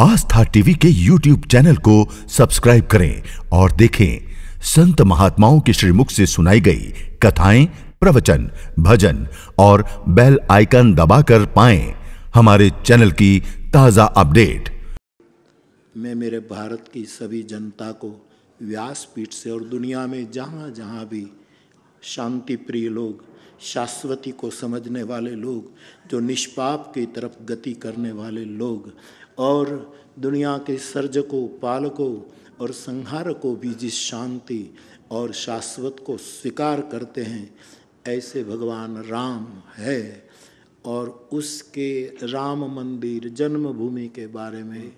आस्था TV के YouTube channel को subscribe करें और देखें संत महात्माओं के श्रीमुख से सुनाई गई कथाएं प्रवचन भजन और बेल आइकन दबाकर पाएं हमारे चैनल की ताजा अपडेट मैं मेरे भारत की सभी जनता को व्यासपीठ से और दुनिया में जहां जहाँ भी शांति प्रिय लोग शाश्वती को समझने वाले लोग जो निष्पाप की तरफ गति करने वाले लोग और दुनिया के सर्जकों पालकों और संहारकों भी जिस शांति और शाश्वत को स्वीकार करते हैं ऐसे भगवान राम है और उसके राम मंदिर जन्मभूमि के बारे में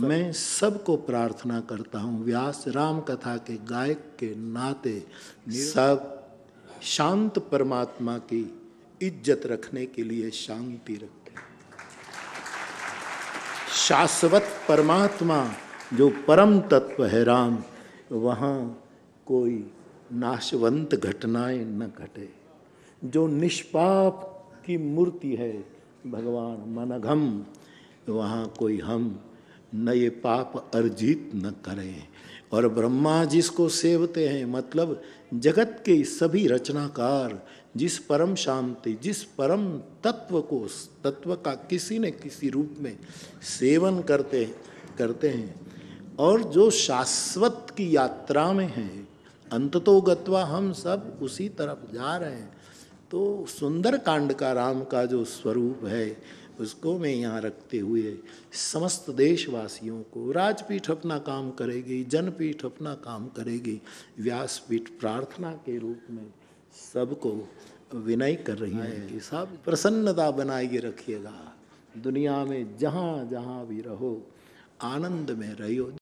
मैं सबको प्रार्थना करता हूँ व्यास राम कथा के गायक के नाते सब शांत परमात्मा की इज्जत रखने के लिए शांति रख शाश्वत परमात्मा जो परम तत्व है राम वहाँ कोई नाशवंत घटनाएं न घटे जो निष्पाप की मूर्ति है भगवान मनघम वहाँ कोई हम न ये पाप अर्जित न करें और ब्रह्मा जिसको सेवते हैं मतलब जगत के सभी रचनाकार जिस परम शांति जिस परम तत्व को तत्व का किसी न किसी रूप में सेवन करते करते हैं और जो शाश्वत की यात्रा में हैं अंत गत्वा हम सब उसी तरफ जा रहे हैं तो सुंदर कांड का राम का जो स्वरूप है उसको मैं यहाँ रखते हुए समस्त देशवासियों को राजपीठ अपना काम करेगी जनपीठ अपना काम करेगी व्यासपीठ प्रार्थना के रूप में सबको विनय कर रही है कि सब प्रसन्नता बनाए रखिएगा दुनिया में जहाँ जहाँ भी रहो आनंद में रहो